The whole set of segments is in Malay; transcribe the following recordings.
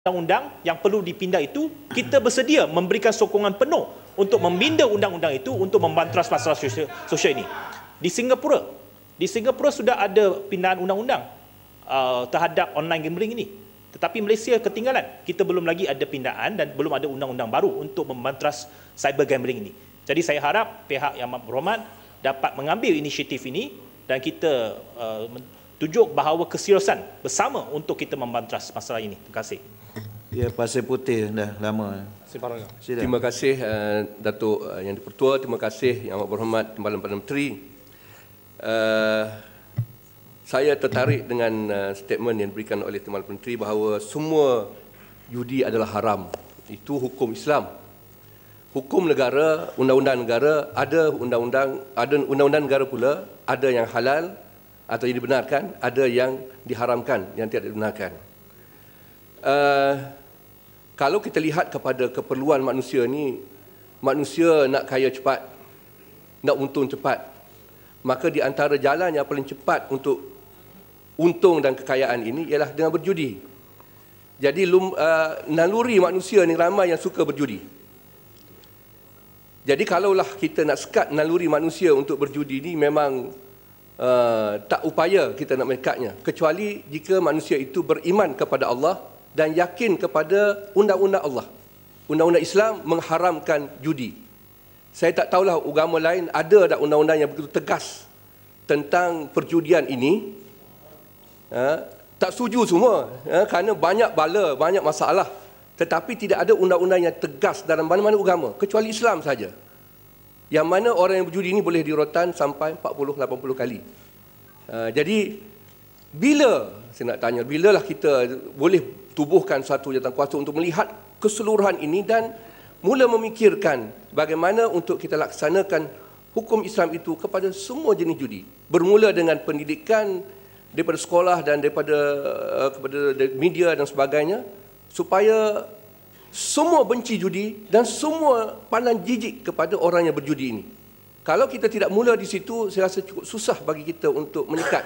undang-undang yang perlu dipindah itu, kita bersedia memberikan sokongan penuh untuk meminda undang-undang itu untuk membantras masalah sosial, sosial ini. Di Singapura, di Singapura sudah ada pindahan undang-undang uh, terhadap online gambling ini. Tetapi Malaysia ketinggalan. Kita belum lagi ada pindahan dan belum ada undang-undang baru untuk membantras cyber gambling ini. Jadi saya harap pihak yang berhormat dapat mengambil inisiatif ini dan kita uh, tunjuk bahawa keseriusan bersama untuk kita membantras masalah ini. Terima kasih. Ya, Pasir Putih dah lama. Sila. Terima kasih uh, Datuk uh, Yang Dipertua, terima kasih Yang Amat Berhormat Timbalan Perdana Menteri. Uh, saya tertarik dengan uh, statement yang diberikan oleh Timbalan Perdana Menteri bahawa semua judi adalah haram. Itu hukum Islam. Hukum negara, undang-undang negara, ada undang-undang, ada undang-undang negara pula, ada yang halal atau yang dibenarkan, ada yang diharamkan, yang tidak dibenarkan. Uh, kalau kita lihat kepada keperluan manusia ni, manusia nak kaya cepat, nak untung cepat, maka di antara jalan yang paling cepat untuk untung dan kekayaan ini ialah dengan berjudi. Jadi lum, uh, naluri manusia ni ramai yang suka berjudi. Jadi kalaulah kita nak sekat naluri manusia untuk berjudi ni memang uh, tak upaya kita nak mekatnya kecuali jika manusia itu beriman kepada Allah dan yakin kepada undang-undang Allah. Undang-undang Islam mengharamkan judi. Saya tak tahulah agama lain ada tak undang-undang yang begitu tegas tentang perjudian ini. Ha, tak setuju semua ha, kerana banyak bala, banyak masalah. Tetapi tidak ada undang-undang yang tegas dalam mana-mana agama kecuali Islam saja. Yang mana orang yang berjudi ini boleh dirotan sampai 40-80 kali. Ha, jadi bila saya nak tanya, bilalah kita boleh tubuhkan satu jabatan kuasa untuk melihat keseluruhan ini dan mula memikirkan bagaimana untuk kita laksanakan hukum Islam itu kepada semua jenis judi. Bermula dengan pendidikan daripada sekolah dan daripada eh, kepada media dan sebagainya supaya semua benci judi dan semua pandang jijik kepada orang yang berjudi ini. Kalau kita tidak mula di situ, saya rasa cukup susah bagi kita untuk menyekat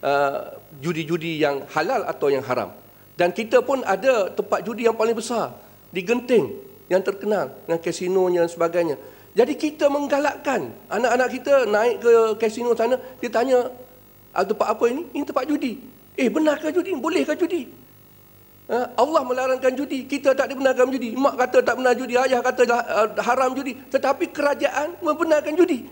uh, eh, judi-judi yang halal atau yang haram. Dan kita pun ada tempat judi yang paling besar di Genting yang terkenal dengan kasinonya dan sebagainya. Jadi kita menggalakkan anak-anak kita naik ke kasino sana, dia tanya, ah, tempat apa ini? Ini tempat judi. Eh, benarkah judi? Bolehkah judi? Ha, Allah melarangkan judi, kita tak dibenarkan judi. Mak kata tak benar judi, ayah kata lah, eh, haram judi. Tetapi kerajaan membenarkan judi.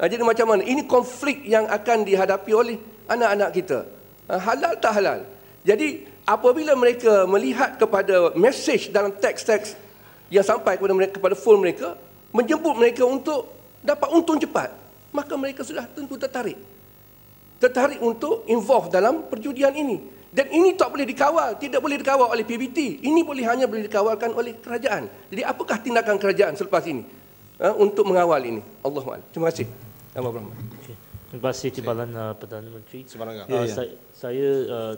Ha, jadi macam mana? Ini konflik yang akan dihadapi oleh anak-anak kita. Ha, halal tak halal? Jadi apabila mereka melihat kepada message dalam teks-teks yang sampai kepada mereka, kepada phone mereka, menjemput mereka untuk dapat untung cepat, maka mereka sudah tentu tertarik. Tertarik untuk involve dalam perjudian ini. Dan ini tak boleh dikawal, tidak boleh dikawal oleh PBT. Ini boleh hanya boleh dikawalkan oleh kerajaan. Jadi apakah tindakan kerajaan selepas ini ha, untuk mengawal ini? Allah ma'ala. Terima kasih. Terima kasih. Terima kasih timbalan uh, Perdana Menteri. Ya, ya. Saya, saya uh,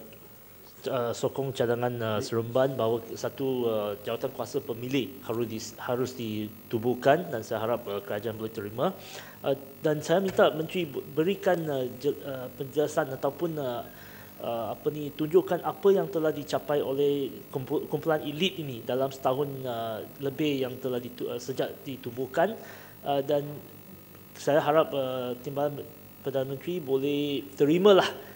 Uh, sokong cadangan uh, seremban bahawa satu uh, jawatan kuasa pemilih harus di, harus ditubuhkan dan saya harap uh, kerajaan boleh terima uh, dan saya minta menteri berikan uh, je, uh, penjelasan ataupun uh, uh, apa ni tunjukkan apa yang telah dicapai oleh kumpulan elit ini dalam setahun uh, lebih yang telah ditu, uh, sejak ditubuhkan uh, dan saya harap uh, timbalan Perdana Menteri boleh terimalah uh,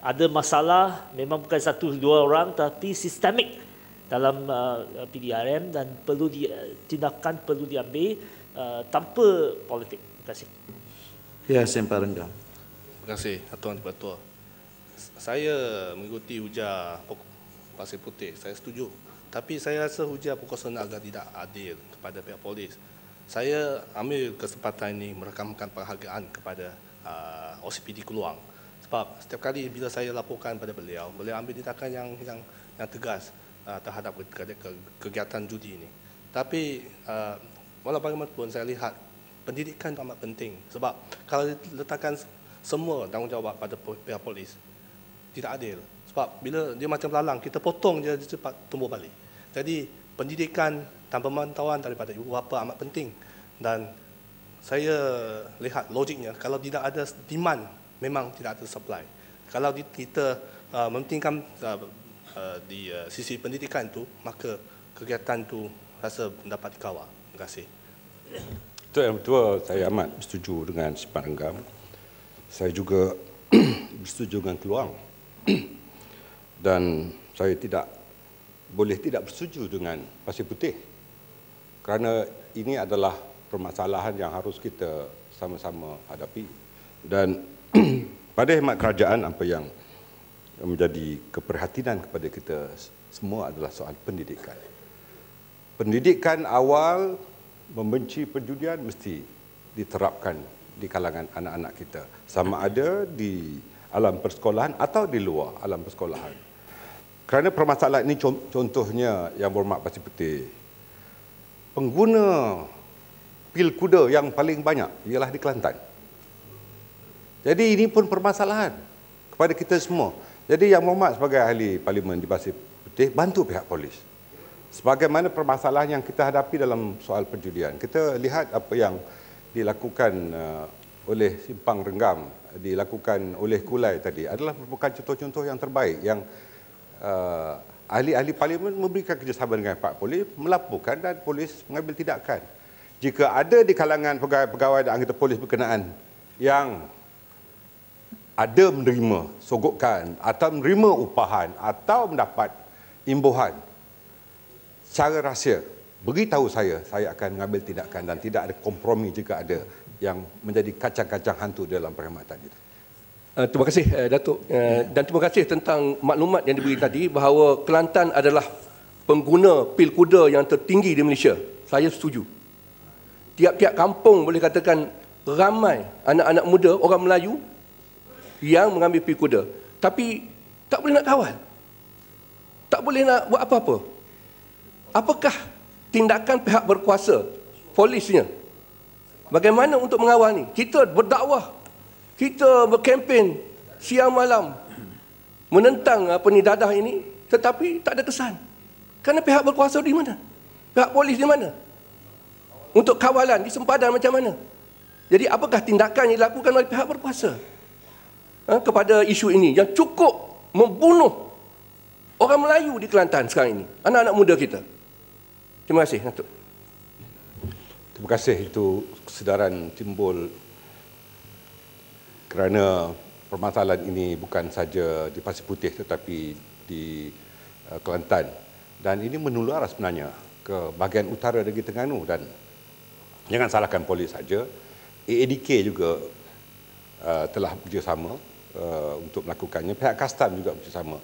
ada masalah memang bukan satu dua orang tapi sistemik dalam uh, PDRM dan perlu di, tindakan perlu diambil uh, tanpa politik. Terima kasih. Ya, Sempa Renggang. Terima kasih, Atuan Tuan tua. Saya mengikuti hujah Pasir Putih, saya setuju. Tapi saya rasa hujah Pukul agak tidak adil kepada pihak polis. Saya ambil kesempatan ini merekamkan penghargaan kepada uh, OCPD Keluang sebab setiap kali bila saya laporkan pada beliau beliau ambil tindakan yang yang yang tegas uh, terhadap kegiatan judi ini tapi uh, walau bagaimanapun saya lihat pendidikan amat penting sebab kalau letakkan semua tanggungjawab pada pihak polis tidak adil sebab bila dia macam lalang kita potong dia cepat tumbuh balik jadi pendidikan tanpa pemantauan daripada ibu bapa amat penting dan saya lihat logiknya kalau tidak ada demand memang tidak ada supply. Kalau kita uh, mementingkan uh, uh, di uh, sisi pendidikan itu, maka kegiatan itu rasa dapat dikawal. Terima kasih. Itu yang kedua, saya amat bersetuju dengan Sipanenggam. Saya juga bersetuju dengan Keluang. Dan saya tidak boleh tidak bersetuju dengan Pasir Putih. Kerana ini adalah permasalahan yang harus kita sama-sama hadapi. Dan pada hemat kerajaan apa yang menjadi keperhatian kepada kita semua adalah soal pendidikan. Pendidikan awal membenci perjudian mesti diterapkan di kalangan anak-anak kita sama ada di alam persekolahan atau di luar alam persekolahan. Kerana permasalahan ini contohnya yang berhormat Pasir Putih. Pengguna pil kuda yang paling banyak ialah di Kelantan. Jadi ini pun permasalahan kepada kita semua. Jadi yang Muhammad sebagai ahli parlimen di Pasir Putih bantu pihak polis. Sebagaimana permasalahan yang kita hadapi dalam soal perjudian. Kita lihat apa yang dilakukan eh, oleh simpang renggam, dilakukan oleh kulai tadi adalah merupakan contoh-contoh yang terbaik yang eh, ahli-ahli parlimen memberikan kerjasama dengan pihak polis melaporkan dan polis mengambil tindakan. Jika ada di kalangan pegawai-pegawai dan anggota polis berkenaan yang ada menerima sogokan atau menerima upahan atau mendapat imbuhan secara rahsia beritahu saya saya akan mengambil tindakan dan tidak ada kompromi jika ada yang menjadi kacang-kacang hantu dalam perkhidmatan itu. Eh, terima kasih eh, Datuk eh, dan terima kasih tentang maklumat yang diberi tadi bahawa Kelantan adalah pengguna pil kuda yang tertinggi di Malaysia. Saya setuju. Tiap-tiap kampung boleh katakan ramai anak-anak muda orang Melayu yang mengambil pi kuda. Tapi tak boleh nak kawal. Tak boleh nak buat apa-apa. Apakah tindakan pihak berkuasa, polisnya? Bagaimana untuk mengawal ni? Kita berdakwah. Kita berkempen siang malam menentang apa ni dadah ini tetapi tak ada kesan. Kerana pihak berkuasa di mana? Pihak polis di mana? Untuk kawalan di sempadan macam mana? Jadi apakah tindakan yang dilakukan oleh pihak berkuasa? Ha, kepada isu ini yang cukup membunuh orang Melayu di Kelantan sekarang ini. Anak-anak muda kita. Terima kasih, Datuk. Terima kasih itu kesedaran timbul kerana permasalahan ini bukan saja di Pasir Putih tetapi di eh, Kelantan. Dan ini menular sebenarnya ke bahagian utara negeri Terengganu dan jangan salahkan polis saja. AADK juga uh, telah bekerjasama Eh, untuk melakukannya. Pihak kastam juga bersama.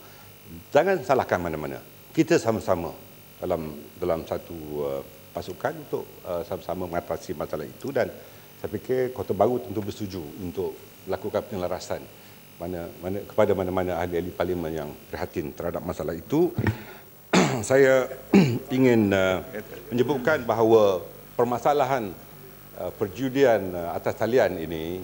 Jangan salahkan mana-mana. Kita sama-sama dalam dalam satu uh, pasukan untuk uh, sama-sama mengatasi masalah itu dan saya fikir Kota Baru tentu bersetuju untuk melakukan penyelarasan mana, mana, kepada mana-mana ahli-ahli parlimen yang prihatin terhadap masalah itu. saya ingin uh, menyebutkan bahawa permasalahan uh, perjudian uh, atas talian ini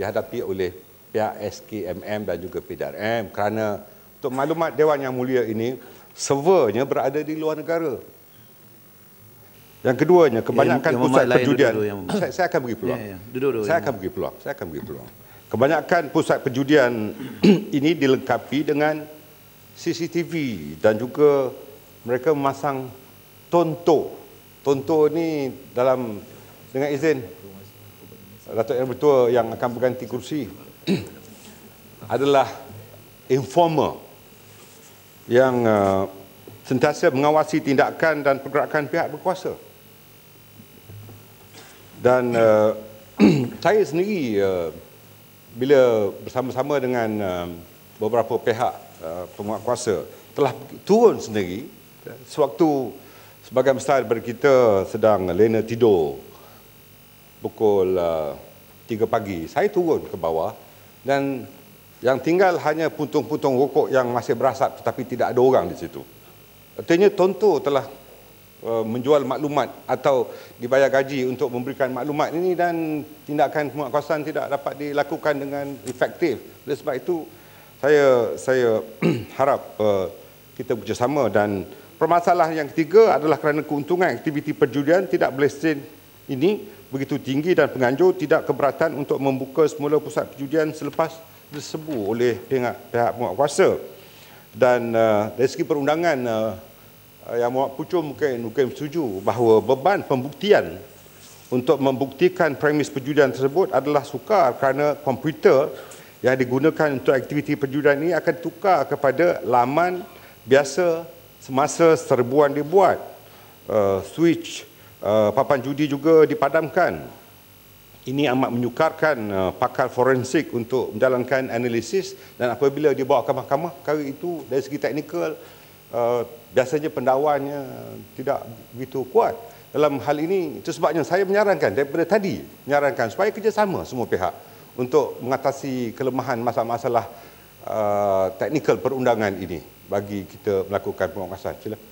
dihadapi oleh pihak SKMM dan juga PDRM kerana untuk maklumat Dewan Yang Mulia ini servernya berada di luar negara. Yang keduanya kebanyakan ya, pusat perjudian duduk, duduk, yang... saya, saya akan bagi peluang. Ya, ya, ya. saya yang... akan bagi peluang. Saya akan bagi peluang. Kebanyakan pusat perjudian ini dilengkapi dengan CCTV dan juga mereka memasang tonto. Tonto ini dalam dengan izin Datuk Yang Bertua yang akan berganti kursi adalah informer yang uh, sentiasa mengawasi tindakan dan pergerakan pihak berkuasa. Dan uh, saya sendiri uh, bila bersama-sama dengan uh, beberapa pihak uh, penguat kuasa telah turun sendiri sewaktu sebagai besar daripada kita sedang lena tidur pukul uh, 3 pagi. Saya turun ke bawah dan yang tinggal hanya puntung-puntung rokok yang masih berasap tetapi tidak ada orang di situ. Artinya Tonto telah uh, menjual maklumat atau dibayar gaji untuk memberikan maklumat ini dan tindakan penguatkuasaan tidak dapat dilakukan dengan efektif. Oleh sebab itu saya saya harap uh, kita bekerjasama dan permasalahan yang ketiga adalah kerana keuntungan aktiviti perjudian tidak blessing ini begitu tinggi dan penganjur tidak keberatan untuk membuka semula pusat perjudian selepas disebu oleh pihak, pihak muak kuasa. Dan uh, dari segi perundangan uh, yang muak pucuk mungkin, mungkin setuju bahawa beban pembuktian untuk membuktikan premis perjudian tersebut adalah sukar kerana komputer yang digunakan untuk aktiviti perjudian ini akan tukar kepada laman biasa semasa serbuan dibuat. Uh, switch uh, papan judi juga dipadamkan. Ini amat menyukarkan uh, pakar forensik untuk menjalankan analisis dan apabila dibawa ke mahkamah, perkara itu dari segi teknikal uh, biasanya pendakwanya tidak begitu kuat. Dalam hal ini, itu sebabnya saya menyarankan daripada tadi, menyarankan supaya kerjasama semua pihak untuk mengatasi kelemahan masalah-masalah uh, teknikal perundangan ini bagi kita melakukan penguasaan. Silakan.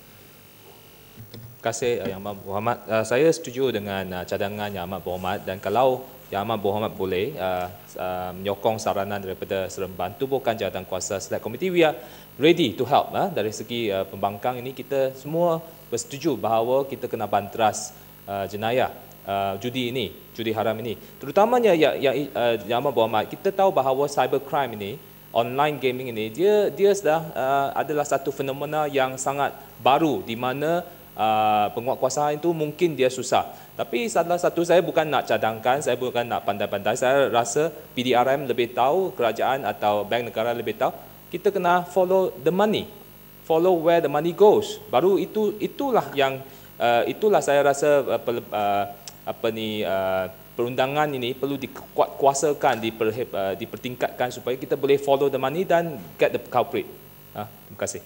Terima kasih uh, Yang Amat Muhammad. Uh, saya setuju dengan uh, cadangan Yang Amat Muhammad dan kalau Yang Amat Muhammad boleh menyokong saranan daripada Seremban bukan jawatan kuasa Select Committee, we are ready to help uh, dari segi pembangkang ini. Kita semua bersetuju bahawa kita kena banteras uh, jenayah Uh, judi ini, judi haram ini. Terutamanya yang yang uh, yang kita tahu bahawa cyber crime ini, online gaming ini, dia dia sudah uh, adalah satu fenomena yang sangat baru di mana Ah, penguatkuasaan itu mungkin dia susah. Tapi salah satu saya bukan nak cadangkan, saya bukan nak pandai-pandai. Saya rasa PDRM lebih tahu, kerajaan atau bank negara lebih tahu. Kita kena follow the money, follow where the money goes. Baru itu itulah yang uh, itulah saya rasa uh, uh, apa ni uh, perundangan ini perlu dikuasakan, diper, uh, dipertingkatkan supaya kita boleh follow the money dan get the culprit. Uh, terima kasih.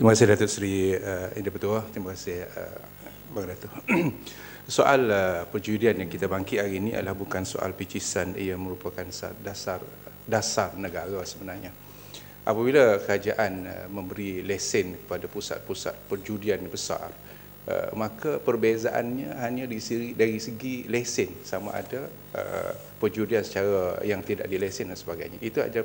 Terima kasih Datuk Seri uh, Indah Petua. Terima kasih uh, Bang Datuk. soal uh, perjudian yang kita bangkit hari ini adalah bukan soal picisan. Ia merupakan dasar dasar negara sebenarnya. Apabila kerajaan uh, memberi lesen kepada pusat-pusat perjudian besar, uh, maka perbezaannya hanya disiri, dari segi lesen sama ada uh, perjudian secara yang tidak dilesen dan sebagainya. Itu adalah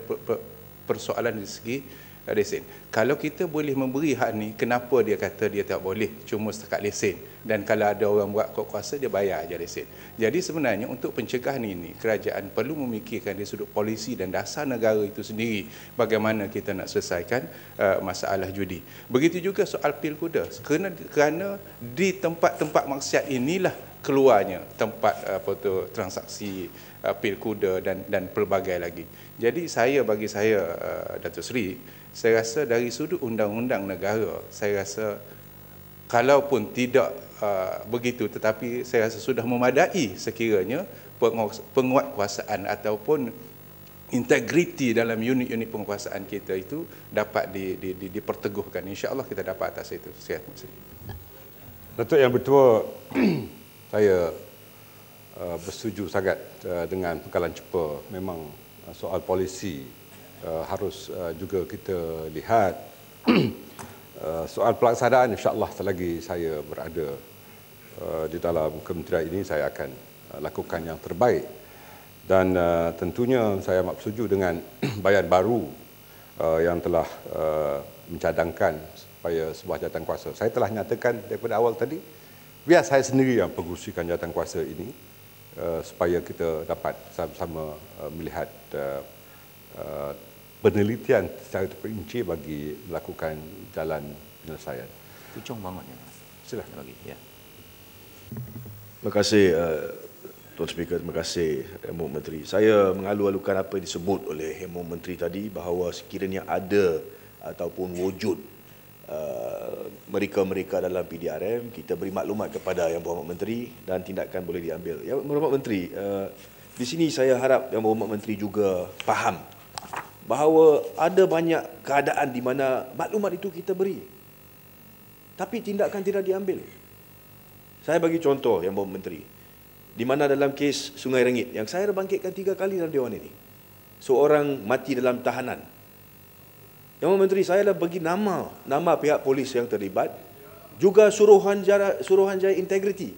persoalan dari segi tak lesen. Kalau kita boleh memberi hak ni, kenapa dia kata dia tak boleh cuma setakat lesen? Dan kalau ada orang buat kuat kuasa, dia bayar aja lesen. Jadi sebenarnya untuk pencegahan ini, kerajaan perlu memikirkan dari sudut polisi dan dasar negara itu sendiri bagaimana kita nak selesaikan uh, masalah judi. Begitu juga soal pil kuda. Kerana, kerana di tempat-tempat maksiat inilah keluarnya tempat uh, apa tu transaksi uh, pil kuda dan dan pelbagai lagi. Jadi saya bagi saya uh, Datuk Seri saya rasa dari sudut undang-undang negara saya rasa kalaupun tidak uh, begitu tetapi saya rasa sudah memadai sekiranya penguatkuasaan ataupun integriti dalam unit-unit penguasaan kita itu dapat di, di, di, diperteguhkan. InsyaAllah kita dapat atas itu. Sihat. Datuk Yang betul, saya uh, bersetuju sangat uh, dengan pekalan cepat. Memang uh, soal polisi Eh, harus eh, juga kita lihat eh, soal pelaksanaan insyaallah selagi saya berada di dalam kementerian ini saya akan lakukan yang terbaik dan tentunya saya amat setuju dengan bayan baru yang telah mencadangkan supaya sebuah jawatan kuasa saya telah nyatakan daripada awal tadi biar saya sendiri yang pengurusikan jawatan kuasa ini supaya kita dapat sama-sama melihat penelitian secara terperinci bagi melakukan jalan penyelesaian. Kucung bangun ya. Silakan bagi ya. Terima kasih uh, Tuan Speaker, terima kasih Emo eh, Menteri. Saya mengalu-alukan apa yang disebut oleh Emo Menteri tadi bahawa sekiranya ada ataupun wujud eh, mereka-mereka uh, dalam PDRM, kita beri maklumat kepada Yang Berhormat Menteri dan tindakan boleh diambil. Ya, yang Berhormat Menteri, uh, di sini saya harap Yang Berhormat Menteri juga faham bahawa ada banyak keadaan di mana maklumat itu kita beri tapi tindakan tidak diambil saya bagi contoh yang bawa menteri di mana dalam kes Sungai Rengit yang saya bangkitkan tiga kali dalam dewan ini seorang mati dalam tahanan yang bawa menteri saya dah bagi nama nama pihak polis yang terlibat juga suruhan suruhan jaya integriti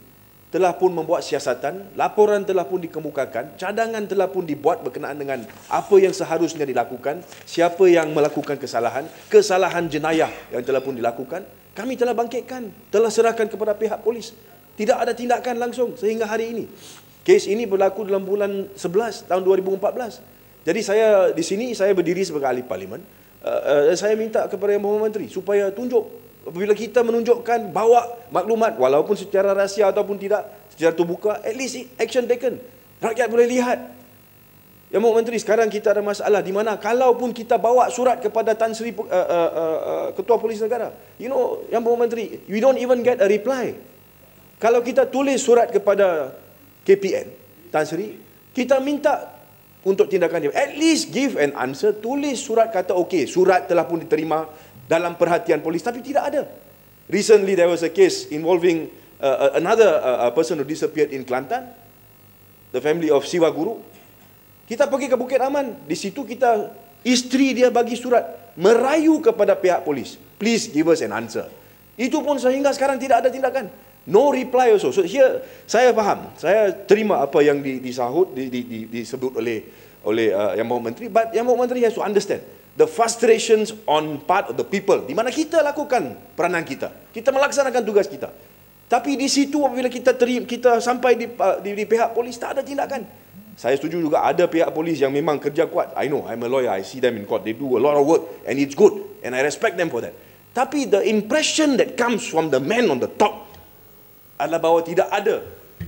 telah pun membuat siasatan, laporan telah pun dikemukakan, cadangan telah pun dibuat berkenaan dengan apa yang seharusnya dilakukan, siapa yang melakukan kesalahan, kesalahan jenayah yang telah pun dilakukan, kami telah bangkitkan, telah serahkan kepada pihak polis. Tidak ada tindakan langsung sehingga hari ini. Kes ini berlaku dalam bulan 11 tahun 2014. Jadi saya di sini, saya berdiri sebagai ahli parlimen, uh, uh, saya minta kepada Yang Berhormat Menteri supaya tunjuk bila kita menunjukkan bawa maklumat walaupun secara rahsia ataupun tidak secara terbuka at least action taken rakyat boleh lihat Yang Mohd Menteri sekarang kita ada masalah di mana kalaupun kita bawa surat kepada Tan Sri uh, uh, uh, Ketua Polis Negara you know Yang Mohd Menteri we don't even get a reply kalau kita tulis surat kepada KPN Tan Sri kita minta untuk tindakan dia at least give an answer tulis surat kata okey surat telah pun diterima dalam perhatian polis tapi tidak ada. Recently there was a case involving uh, uh another uh, uh, person who disappeared in Kelantan. The family of Siwa Guru. Kita pergi ke Bukit Aman, di situ kita isteri dia bagi surat merayu kepada pihak polis, please give us an answer. Itu pun sehingga sekarang tidak ada tindakan. No reply also. So here saya faham. Saya terima apa yang disahut di, di, di, disebut oleh oleh uh, yang mahu menteri but yang mahu menteri has to understand the frustrations on part of the people. Di mana kita lakukan peranan kita. Kita melaksanakan tugas kita. Tapi di situ apabila kita terim, kita sampai di, uh, di, di pihak polis, tak ada tindakan. Saya setuju juga ada pihak polis yang memang kerja kuat. I know, I'm a lawyer, I see them in court. They do a lot of work and it's good. And I respect them for that. Tapi the impression that comes from the man on the top adalah bahawa tidak ada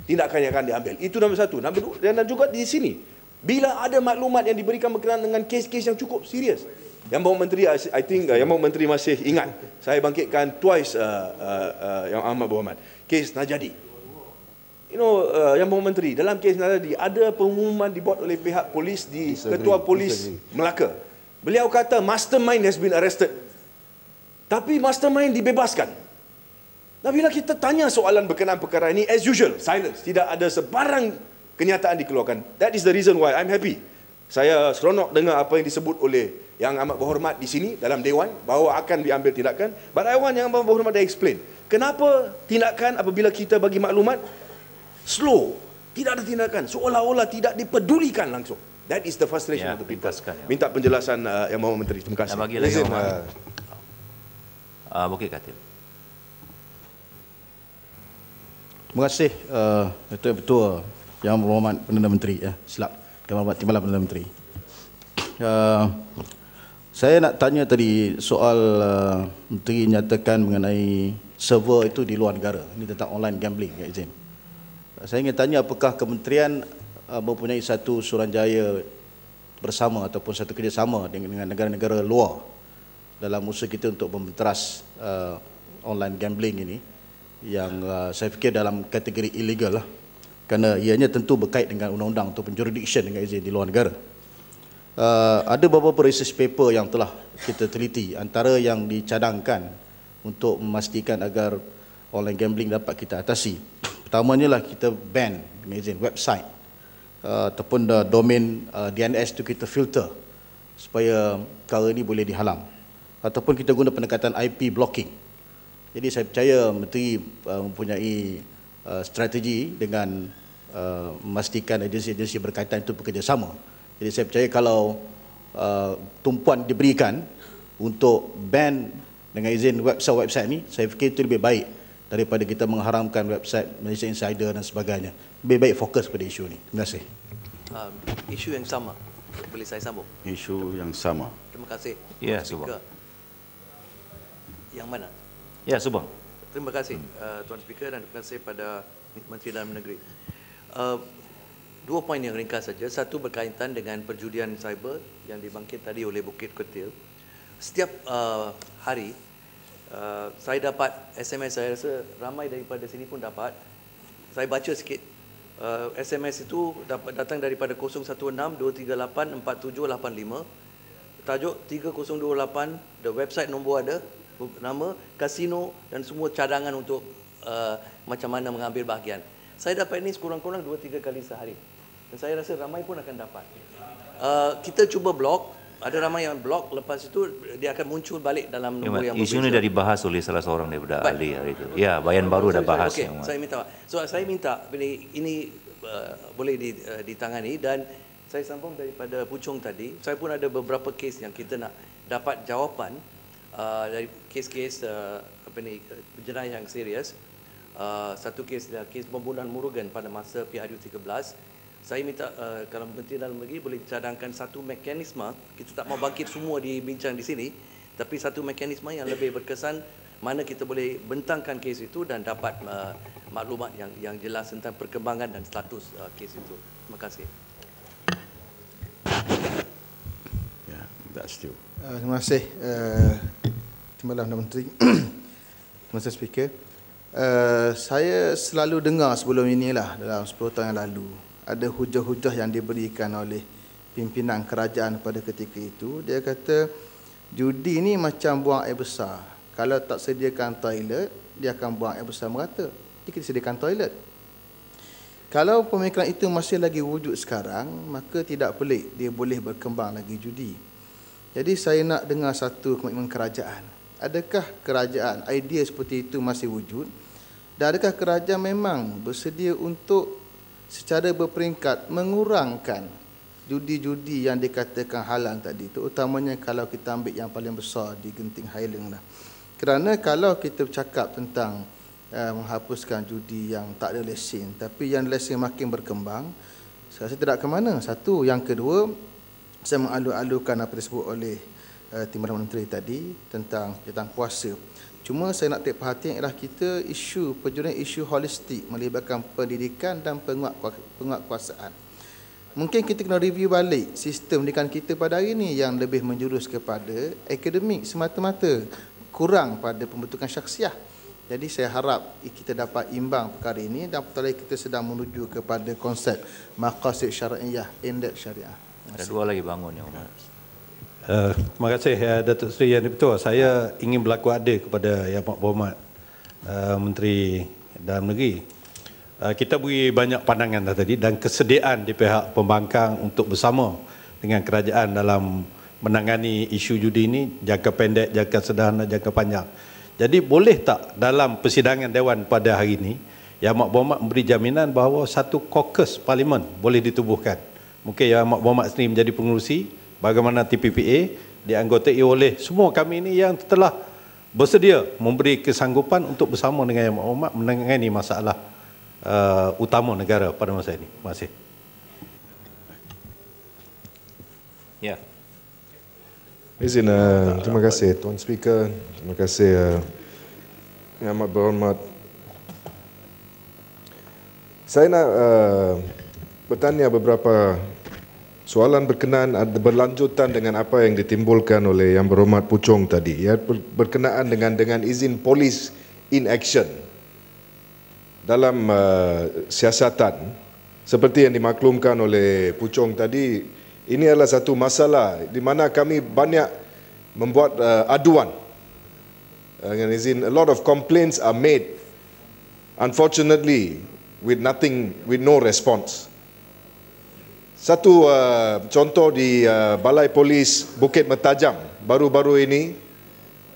tindakan yang akan diambil. Itu nombor satu. dan juga di sini. Bila ada maklumat yang diberikan berkenaan dengan kes-kes yang cukup serius. Yang bawa Menteri, I think uh, Yang bawa Menteri masih ingat. Saya bangkitkan twice uh, uh, uh, Yang Ahmad Berhormat. Kes Najadi. You know, uh, Yang bawa Menteri, dalam kes Najadi, ada pengumuman dibuat oleh pihak polis di Ketua Polis Melaka. Beliau kata mastermind has been arrested. Tapi mastermind dibebaskan. Dan bila kita tanya soalan berkenaan perkara ini, as usual, silence. Tidak ada sebarang kenyataan dikeluarkan. That is the reason why I'm happy. Saya seronok dengar apa yang disebut oleh yang amat berhormat di sini dalam dewan bahawa akan diambil tindakan. But I want yang amat berhormat to explain. Kenapa tindakan apabila kita bagi maklumat slow? Tidak ada tindakan. Seolah-olah tidak dipedulikan langsung. That is the frustration ya, of the people. ya. Minta penjelasan uh, yang mahu Menteri. Terima kasih. bagi lagi Listen, uh, uh, Bukit Katil. Terima kasih uh, Ketua Ketua yang Berhormat Perdana Menteri ya, silap. Yang Berhormat Timbalan Perdana Menteri. Uh, saya nak tanya tadi soal uh, menteri nyatakan mengenai server itu di luar negara. Ini tentang online gambling, Kak Izin. Uh, saya ingin tanya apakah kementerian uh, mempunyai satu suranjaya bersama ataupun satu kerjasama dengan, negara-negara luar dalam usaha kita untuk memeteras uh, online gambling ini yang uh, saya fikir dalam kategori illegal lah. Uh, kerana ianya tentu berkait dengan undang-undang ataupun jurisdiction dengan izin di luar negara. Uh, ada beberapa research paper yang telah kita teliti antara yang dicadangkan untuk memastikan agar online gambling dapat kita atasi. Pertamanya lah kita ban dengan izin website uh, ataupun uh, domain uh, DNS tu kita filter supaya perkara ini boleh dihalang ataupun kita guna pendekatan IP blocking. Jadi saya percaya menteri uh, mempunyai Eh, strategi dengan uh, memastikan agensi-agensi berkaitan itu bekerjasama. Jadi saya percaya kalau uh, tumpuan diberikan untuk ban dengan izin website-website ini, saya fikir itu lebih baik daripada kita mengharamkan website Malaysia Insider dan sebagainya. Lebih baik fokus pada isu ini. Terima kasih. Um, isu yang sama. Boleh saya sambung? Isu yang sama. Terima kasih. Ya, Subang. Yang mana? Ya, Subang terima kasih uh, Tuan Speaker dan terima kasih pada Menteri Dalam Negeri. Uh, dua poin yang ringkas saja. Satu berkaitan dengan perjudian cyber yang dibangkit tadi oleh Bukit Ketil. Setiap uh, hari uh, saya dapat SMS saya rasa ramai daripada sini pun dapat. Saya baca sikit uh, SMS itu dapat datang daripada 016 238 4785 tajuk 3028 the website nombor ada nama kasino dan semua cadangan untuk uh, macam mana mengambil bahagian. Saya dapat ini sekurang-kurang 2-3 kali sehari. Dan saya rasa ramai pun akan dapat. Uh, kita cuba blok, ada ramai yang blok, lepas itu dia akan muncul balik dalam nombor ya, yang berbeza. Isu ini dah dibahas oleh salah seorang daripada Baik. ahli hari itu. Ya, bayan baru sorry, dah bahas. Okay. Yang saya minta. So, saya minta, ini uh, boleh uh, ditangani dan saya sambung daripada Pucung tadi, saya pun ada beberapa kes yang kita nak dapat jawapan Uh, dari kes-kes uh, apa ni jenayah yang serius uh, satu kes uh, kes pembunuhan Murugan pada masa PRU 13 saya minta uh, kalau Menteri Dalam Negeri boleh cadangkan satu mekanisme kita tak mau bangkit semua dibincang di sini tapi satu mekanisme yang lebih berkesan mana kita boleh bentangkan kes itu dan dapat uh, maklumat yang yang jelas tentang perkembangan dan status uh, kes itu. Terima kasih. Ya, yeah, that's Uh, terima kasih. Uh... Timbalan Perdana Menteri Masa Speaker uh, Saya selalu dengar sebelum inilah Dalam 10 tahun yang lalu Ada hujah-hujah yang diberikan oleh Pimpinan kerajaan pada ketika itu Dia kata Judi ni macam buang air besar Kalau tak sediakan toilet Dia akan buang air besar merata Jadi kita sediakan toilet kalau pemikiran itu masih lagi wujud sekarang, maka tidak pelik dia boleh berkembang lagi judi. Jadi saya nak dengar satu komitmen kerajaan adakah kerajaan idea seperti itu masih wujud dan adakah kerajaan memang bersedia untuk secara berperingkat mengurangkan judi-judi yang dikatakan halal tadi itu, utamanya kalau kita ambil yang paling besar di Genting Highland lah. kerana kalau kita bercakap tentang uh, menghapuskan judi yang tak ada lesen tapi yang lesen makin berkembang saya rasa tidak ke mana satu yang kedua saya mengalu-alukan apa disebut oleh Eh, Timbalan Menteri tadi tentang jabatan kuasa. Cuma saya nak tek perhatian ialah kita isu perjuangan isu holistik melibatkan pendidikan dan penguatkuasaan. Mungkin kita kena review balik sistem pendidikan kita pada hari ini yang lebih menjurus kepada akademik semata-mata kurang pada pembentukan syaksiah. Jadi saya harap kita dapat imbang perkara ini dan apatah kita sedang menuju kepada konsep maqasid syariah, indeks syariah. Ada dua lagi bangun ya Umar. Eh, terima kasih uh, Datuk Seri Yang eh, Dipertua. Saya ingin berlaku adil kepada Yang Mak Berhormat uh, Menteri Dalam Negeri. Uh, kita beri banyak pandangan dah tadi dan kesediaan di pihak pembangkang untuk bersama dengan kerajaan dalam menangani isu judi ini jangka pendek, jangka sederhana, jangka panjang. Jadi boleh tak dalam persidangan Dewan pada hari ini Yang Mak Berhormat memberi jaminan bahawa satu kokus parlimen boleh ditubuhkan. Mungkin Yang Mak Berhormat sendiri menjadi pengurusi, bagaimana TPPA dianggotai oleh semua kami ini yang telah bersedia memberi kesanggupan untuk bersama dengan Yang Mahmat menangani masalah uh, utama negara pada masa ini. Terima kasih. Ya. Izin, uh, terima kasih Tuan Speaker. Terima kasih uh, Yang Amat Berhormat. Saya nak uh, bertanya beberapa Soalan berkenaan berlanjutan dengan apa yang ditimbulkan oleh Yang Berhormat Pucung tadi ya berkenaan dengan dengan izin polis in action dalam uh, siasatan seperti yang dimaklumkan oleh Pucung tadi ini adalah satu masalah di mana kami banyak membuat uh, aduan uh, dengan izin a lot of complaints are made unfortunately with nothing with no response satu uh, contoh di uh, Balai Polis Bukit Metajam baru-baru ini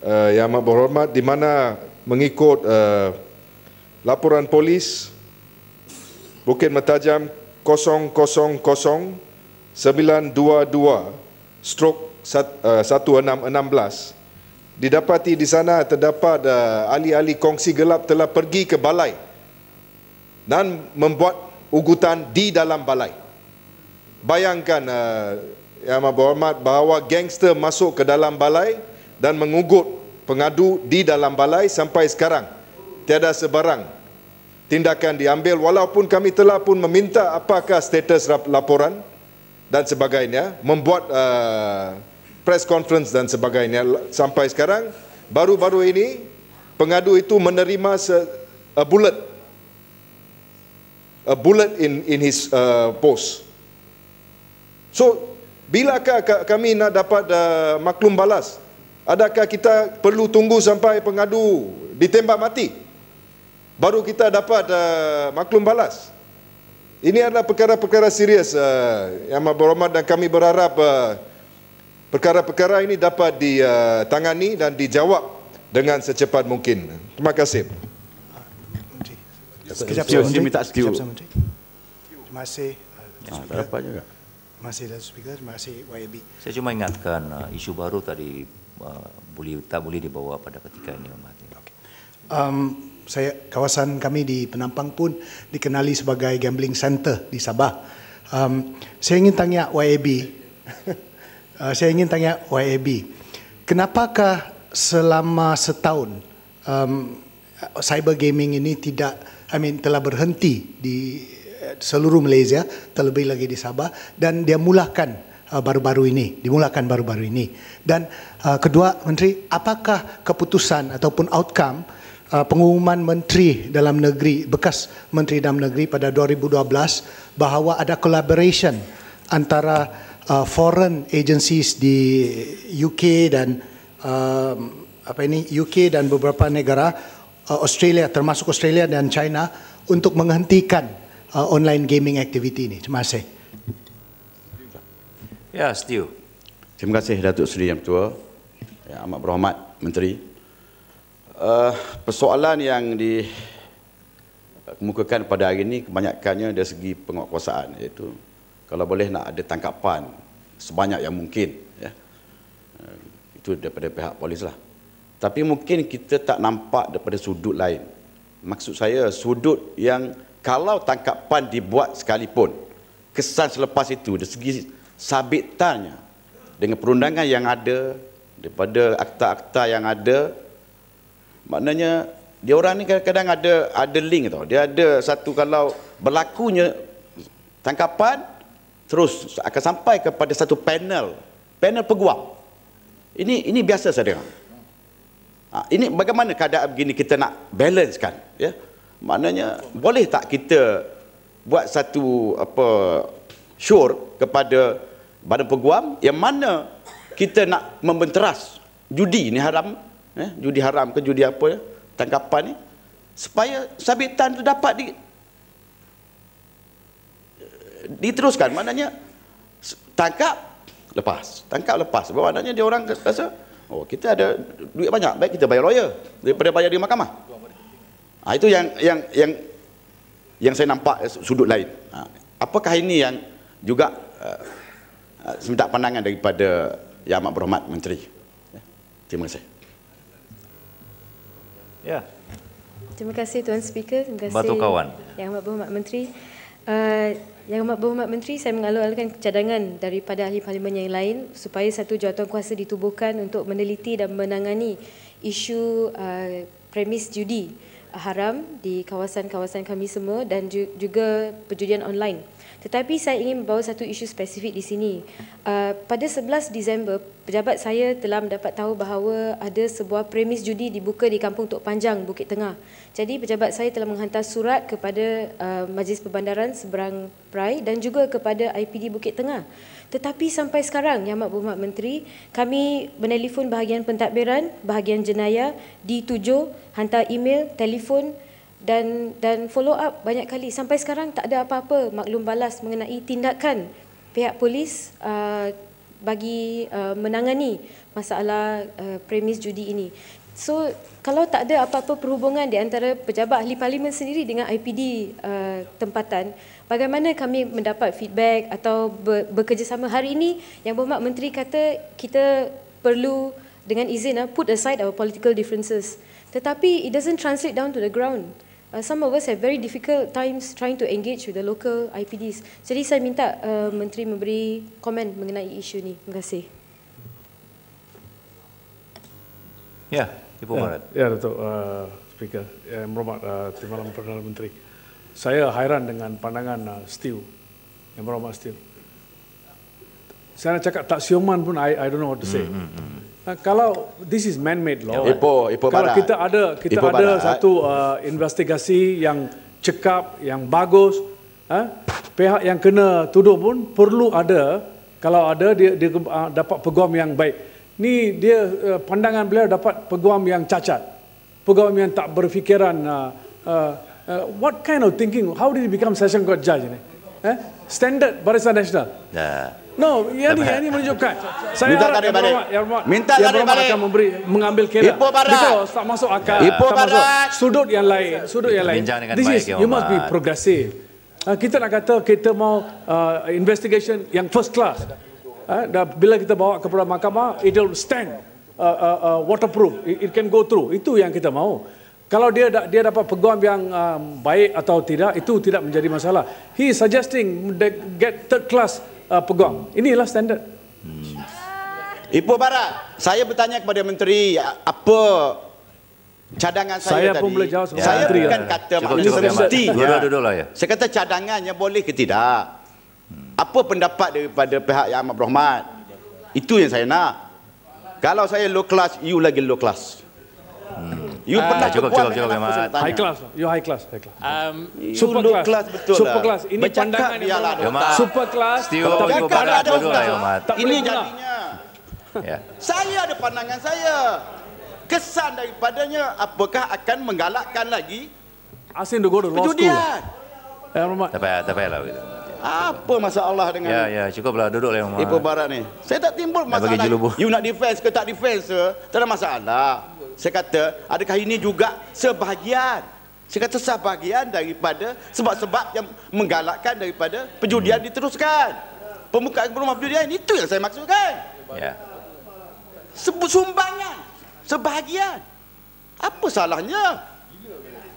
uh, yang amat berhormat di mana mengikut uh, laporan polis Bukit Metajam 0009 stroke 1616 uh, didapati di sana terdapat uh, ahli-ahli kongsi gelap telah pergi ke balai dan membuat ugutan di dalam balai Bayangkan uh, Yang Amat Berhormat bahawa gangster masuk ke dalam balai dan mengugut pengadu di dalam balai sampai sekarang. Tiada sebarang tindakan diambil walaupun kami telah pun meminta apakah status laporan dan sebagainya, membuat uh, press conference dan sebagainya sampai sekarang. Baru-baru ini pengadu itu menerima se a bullet a bullet in in his uh, post So, bilakah kami nak dapat uh, maklum balas? Adakah kita perlu tunggu sampai pengadu ditembak mati? Baru kita dapat uh, maklum balas? Ini adalah perkara-perkara serius uh, yang berhormat dan kami berharap uh, perkara-perkara ini dapat ditangani dan dijawab dengan secepat mungkin. Terima kasih. Sekejap saya minta sekejap saya minta. Terima kasih. Ah, dapat juga masih Datuk Speaker, terima kasih YB. Saya cuma ingatkan uh, isu baru tadi uh, boleh, tak boleh dibawa pada ketika ini, Umat. Okay. Um, saya kawasan kami di Penampang pun dikenali sebagai gambling center di Sabah. Um, saya ingin tanya YB. uh, saya ingin tanya YB. Kenapakah selama setahun um, cyber gaming ini tidak I mean telah berhenti di seluruh Malaysia terlebih lagi di Sabah dan dia mulakan uh, baru-baru ini dimulakan baru-baru ini dan uh, kedua menteri apakah keputusan ataupun outcome uh, pengumuman menteri dalam negeri bekas menteri dalam negeri pada 2012 bahawa ada collaboration antara uh, foreign agencies di UK dan uh, apa ini UK dan beberapa negara uh, Australia termasuk Australia dan China untuk menghentikan uh, online gaming activity ini. Terima kasih. Ya, Stu. Terima kasih Datuk Seri Yang Tua, Yang Amat Berhormat Menteri. Uh, persoalan yang dikemukakan pada hari ini kebanyakannya dari segi penguatkuasaan iaitu kalau boleh nak ada tangkapan sebanyak yang mungkin ya. Uh, itu daripada pihak polis lah. Tapi mungkin kita tak nampak daripada sudut lain. Maksud saya sudut yang kalau tangkapan dibuat sekalipun kesan selepas itu dari segi sabitannya dengan perundangan yang ada daripada akta-akta yang ada maknanya dia orang ni kadang-kadang ada ada link tau dia ada satu kalau berlakunya tangkapan terus akan sampai kepada satu panel panel peguam ini ini biasa saya dengar ha, ini bagaimana keadaan begini kita nak balance kan ya maknanya boleh tak kita buat satu apa sure kepada badan peguam yang mana kita nak membenteras judi ni haram eh, judi haram ke judi apa ya tangkapan ni supaya sabitan tu dapat di diteruskan maknanya tangkap lepas tangkap lepas sebab maknanya dia orang rasa oh kita ada duit banyak baik kita bayar lawyer daripada bayar di mahkamah Ha, itu yang yang yang yang saya nampak eh, sudut lain. Ha, apakah ini yang juga uh, eh, eh, minta pandangan daripada Yang Amat Berhormat Menteri? Ya, terima kasih. Ya. Terima kasih Tuan Speaker, terima kasih Batu kawan. Yang Amat Berhormat Menteri. Uh, yang Amat Berhormat Menteri, saya mengalu-alukan cadangan daripada ahli parlimen yang lain supaya satu jawatan kuasa ditubuhkan untuk meneliti dan menangani isu uh, premis judi haram di kawasan-kawasan kami semua dan juga perjudian online. Tetapi saya ingin membawa satu isu spesifik di sini. Uh, pada 11 Disember, pejabat saya telah mendapat tahu bahawa ada sebuah premis judi dibuka di Kampung Tok Panjang, Bukit Tengah. Jadi pejabat saya telah menghantar surat kepada uh, Majlis Perbandaran Seberang Perai dan juga kepada IPD Bukit Tengah. Tetapi sampai sekarang, Yang Makbubat Menteri, kami menelpon bahagian pentadbiran, bahagian jenayah, D7, hantar email, telefon dan dan follow up banyak kali. Sampai sekarang tak ada apa-apa maklum balas mengenai tindakan pihak polis uh, bagi uh, menangani masalah uh, premis judi ini. So kalau tak ada apa-apa perhubungan di antara pejabat ahli parlimen sendiri dengan IPD uh, tempatan, bagaimana kami mendapat feedback atau ber- bekerjasama hari ini yang berhormat menteri kata kita perlu dengan izin uh, put aside our political differences. Tetapi it doesn't translate down to the ground. Uh, some of us have very difficult times trying to engage with the local IPDs. Jadi saya minta uh, menteri memberi komen mengenai isu ini. Terima kasih. Ya, Ibu Marat. Ya, ya Datuk uh, Speaker. Ya, yang berhormat uh, Tuan Malam Perdana Menteri. Saya hairan dengan pandangan uh, Steve. Yang berhormat Steel. Saya nak cakap tak sioman pun, I, I don't know what to say. Mm, mm, mm. Nah, kalau this is man-made law. Ipo, ya, Ipo kalau Barat. kita ada kita Ipo ada Barat. satu uh, investigasi yang cekap, yang bagus, eh, pihak yang kena tuduh pun perlu ada kalau ada dia, dia uh, dapat peguam yang baik ni dia eh, pandangan beliau dapat peguam yang cacat peguam yang tak berfikiran uh, uh, uh, what kind of thinking how did he become session court judge ni eh standard barisan nasional nah. Ya. No, ya ni, ya ni menunjukkan. Saya minta tarik balik. Yang berhormat, yang minta tarik balik. Akan memberi, mengambil kira. Ipoh Barat. Because tak masuk akal. Ipoh tak Barat. sudut yang lain. Sudut yang lain. This is, You must be progressive. Uh, kita nak kata kita mau uh, investigation yang first class. Uh, eh, dan bila kita bawa kepada mahkamah, it will stand uh, uh, uh, waterproof. It, it can go through. Itu yang kita mahu. Kalau dia da- dia dapat peguam yang uh, baik atau tidak, itu tidak menjadi masalah. He suggesting get third class uh, peguam. Inilah standard. Hmm. Ibu Bara, saya bertanya kepada Menteri apa cadangan saya, saya tadi. Saya pun boleh jawab. Lah. Ya, saya bukan kata maksudnya mesti. Ya. Saya kata cadangannya boleh ke tidak apa pendapat daripada pihak yang amat berhormat itu yang saya nak kalau saya low class you lagi low class hmm. you ah, pernah cukup, cukup, cukup, cukup, cukup high class you high class high class um, super low class, class betul super lah. class ini pandangan yang lah, super class Still, tapi kalau ada ustaz lah, tak boleh ini jadinya yeah. saya ada pandangan saya kesan daripadanya apakah akan menggalakkan lagi asin to go to law school perjudian eh, tak payah tak payah lah apa masalah Allah dengan Ya ya cukuplah duduklah Umar. Ibu barat ni. Saya tak timbul masalah. Ya, you nak defense ke tak defense ke? Tak ada masalah. Saya kata adakah ini juga sebahagian saya kata sebahagian daripada sebab-sebab yang menggalakkan daripada perjudian hmm. diteruskan. Pembukaan rumah perjudian itu yang saya maksudkan. Ya. Yeah. Sumbangan sebahagian. Apa salahnya?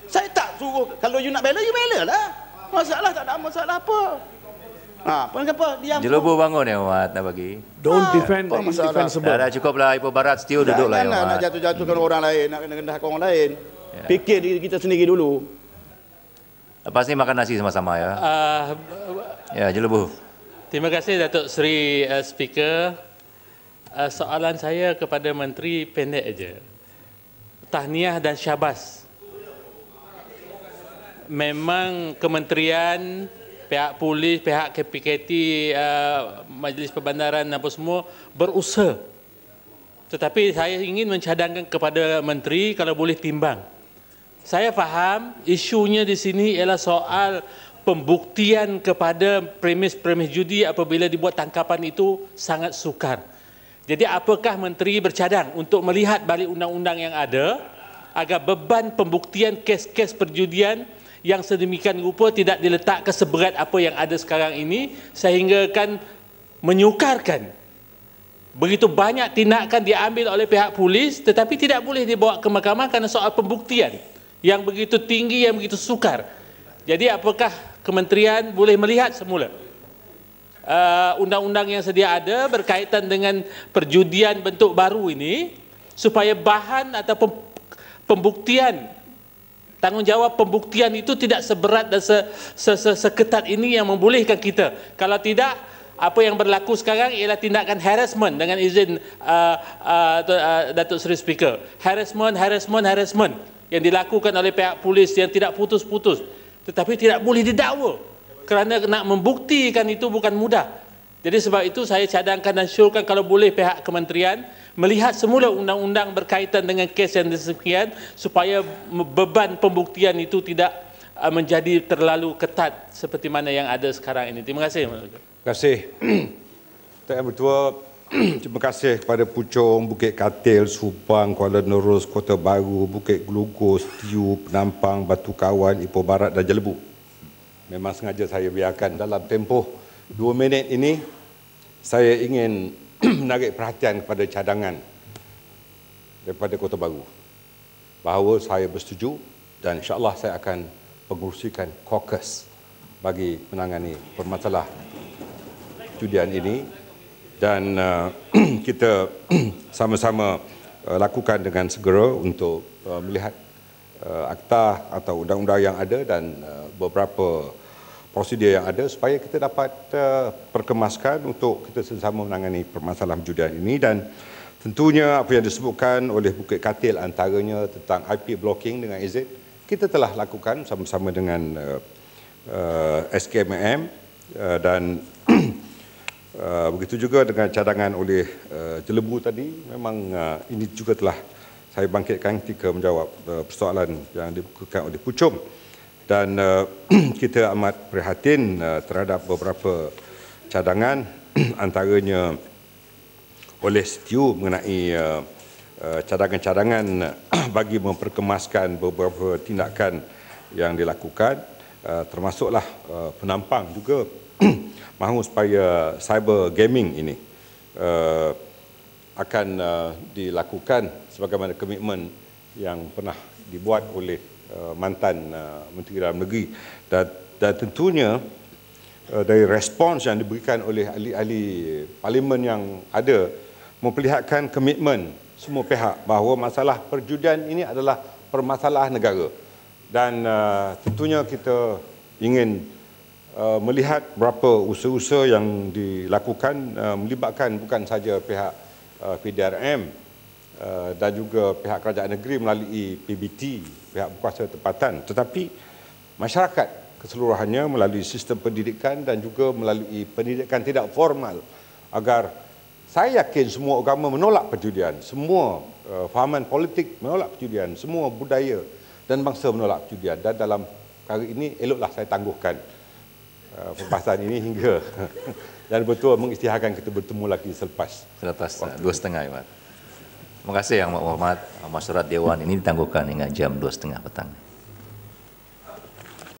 Saya tak suruh kalau you nak bela you bela lah. Masalah tak ada masalah apa. Ah, ha, kenapa? Diam. Jelobo bangun ya, Muhammad, nak bagi. Don't ha, defend ah, the indefensible. Dah, cukup lah, Ibu Barat still nah, duduk ya, lah, Jangan Nak jatuh-jatuhkan hmm. orang lain, nak kena-kena orang lain. Yeah. Fikir diri kita sendiri dulu. Lepas ni makan nasi sama-sama ya. Uh, ya, Jelobo. Terima kasih Datuk Seri uh, Speaker. Uh, soalan saya kepada Menteri pendek aja. Tahniah dan syabas. Memang kementerian pihak polis, pihak KPKT, uh, Majlis Perbandaran apa semua berusaha. Tetapi saya ingin mencadangkan kepada menteri kalau boleh timbang. Saya faham isunya di sini ialah soal pembuktian kepada premis-premis judi apabila dibuat tangkapan itu sangat sukar. Jadi apakah menteri bercadang untuk melihat balik undang-undang yang ada agar beban pembuktian kes-kes perjudian yang sedemikian rupa tidak diletak ke seberat apa yang ada sekarang ini sehingga kan menyukarkan begitu banyak tindakan diambil oleh pihak polis tetapi tidak boleh dibawa ke mahkamah kerana soal pembuktian yang begitu tinggi yang begitu sukar jadi apakah kementerian boleh melihat semula eh, undang-undang uh, yang sedia ada berkaitan dengan perjudian bentuk baru ini supaya bahan ataupun pembuktian Tanggungjawab pembuktian itu tidak seberat dan se, se, se, seketat ini yang membolehkan kita. Kalau tidak, apa yang berlaku sekarang ialah tindakan harassment dengan izin uh, uh, uh Datuk Seri Speaker. Harassment, harassment, harassment yang dilakukan oleh pihak polis yang tidak putus-putus. Tetapi tidak boleh didakwa kerana nak membuktikan itu bukan mudah. Jadi sebab itu saya cadangkan dan syurkan kalau boleh pihak kementerian melihat semula undang-undang berkaitan dengan kes yang disekian supaya beban pembuktian itu tidak uh, menjadi terlalu ketat seperti mana yang ada sekarang ini. Terima kasih. Terima kasih. Tuan Bertua, terima kasih kepada Pucong Bukit Katil, Subang, Kuala Nerus, Kota Baru, Bukit Gelugos, Tiu, Penampang, Batu Kawan, Ipoh Barat dan Jelebu. Memang sengaja saya biarkan dalam tempoh dua minit ini saya ingin menarik perhatian kepada cadangan daripada Kota Baru bahawa saya bersetuju dan insyaAllah saya akan pengurusikan kokus bagi menangani permasalah judian ini dan uh, kita sama-sama uh, lakukan dengan segera untuk uh, melihat uh, akta atau undang-undang yang ada dan uh, beberapa prosedur yang ada supaya kita dapat uh, perkemaskan untuk kita sesama menangani permasalahan judian ini dan tentunya apa yang disebutkan oleh Bukit Katil antaranya tentang IP blocking dengan EZ kita telah lakukan sama-sama dengan uh, eh, uh, eh, SKMM uh, dan uh, begitu juga dengan cadangan oleh uh, Jelebu tadi memang uh, ini juga telah saya bangkitkan ketika menjawab uh, persoalan yang dibukakan oleh Pucung dan uh, kita amat prihatin uh, terhadap beberapa cadangan antaranya oleh STU mengenai cadangan-cadangan uh, uh, bagi memperkemaskan beberapa tindakan yang dilakukan uh, termasuklah uh, penampang juga mahu supaya cyber gaming ini uh, akan uh, dilakukan sebagaimana komitmen yang pernah dibuat oleh Uh, mantan uh, Menteri Dalam Negeri dan, dan tentunya uh, dari respons yang diberikan oleh ahli-ahli parlimen yang ada memperlihatkan komitmen semua pihak bahawa masalah perjudian ini adalah permasalahan negara dan tentunya kita ingin melihat berapa usaha-usaha yang dilakukan melibatkan bukan saja pihak PDRM dan juga pihak kerajaan negeri melalui PBT pihak berkuasa tempatan tetapi masyarakat keseluruhannya melalui sistem pendidikan dan juga melalui pendidikan tidak formal agar saya yakin semua agama menolak perjudian semua uh, fahaman politik menolak perjudian semua budaya dan bangsa menolak perjudian dan dalam perkara ini eloklah saya tangguhkan uh, eh, perbahasan ini hingga dan betul mengisytiharkan kita bertemu lagi selepas selepas 2.5 eh, jam Terima kasih yang hormat Masyarakat Dewan ini ditangguhkan hingga jam 2.30 petang.